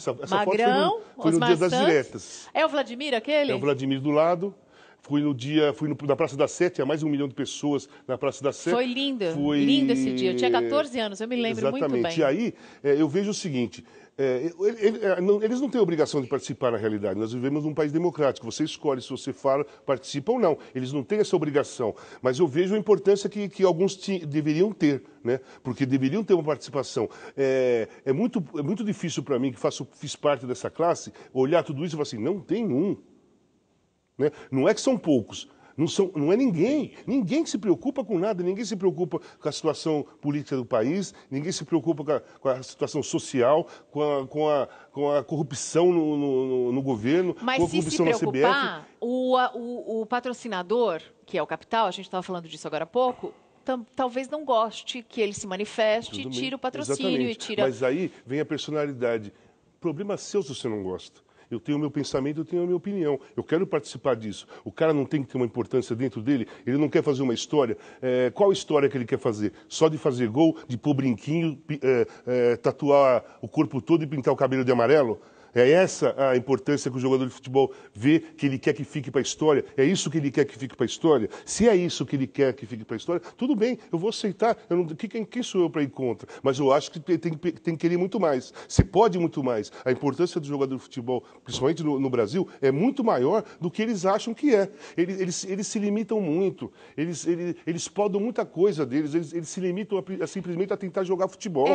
Essa, essa Magrão, foto foi no, foi no Dia das Diretas. É o Vladimir aquele? É o Vladimir do lado. Fui no dia, fui no, na Praça da Sé, tinha mais de um milhão de pessoas na Praça da Sé. Foi linda, Foi... lindo esse dia. Eu tinha 14 anos, eu me lembro Exatamente. muito bem. E aí, é, eu vejo o seguinte, é, é eles não têm obrigação de participar na realidade. Nós vivemos num país democrático. Você escolhe se você fala, participa ou não. Eles não têm essa obrigação. Mas eu vejo a importância que, que alguns deveriam ter, né? porque deveriam ter uma participação. É, é muito, é muito difícil para mim, que faço, fiz parte dessa classe, olhar tudo isso e falar assim: não tem um né? Não é que são poucos. Não, são, não é ninguém. Ninguém se preocupa com nada, ninguém se preocupa com a situação política do país, ninguém se preocupa com a, com a situação social, com a, com a, com a corrupção no, no, no governo, Mas com a corrupção se se preocupar, o, o, o patrocinador, que é o capital, a gente estava falando disso agora há pouco, talvez não goste que ele se manifeste, tire o patrocínio e tira. Mas aí vem a personalidade. Problema seu se você não gosta eu tenho o meu pensamento, eu tenho a minha opinião. Eu quero participar disso. O cara não tem que ter uma importância dentro dele, ele não quer fazer uma história. É, qual história que ele quer fazer? Só de fazer gol, de pôr brinquinho, é, é, tatuar o corpo todo e pintar o cabelo de amarelo? É essa a importância que o jogador de futebol vê que ele quer que fique para a história. É isso que ele quer que fique para a história. Se é isso que ele quer que fique para a história, tudo bem, eu vou aceitar. Eu não, quem, quem sou eu para ir contra? Mas eu acho que tem, tem, tem, que querer muito mais. Se pode muito mais. A importância do jogador de futebol, principalmente no, no Brasil, é muito maior do que eles acham que é. Eles, eles, eles se limitam muito. Eles, eles, eles muita coisa deles. Eles, eles se limitam a, a simplesmente a tentar jogar futebol.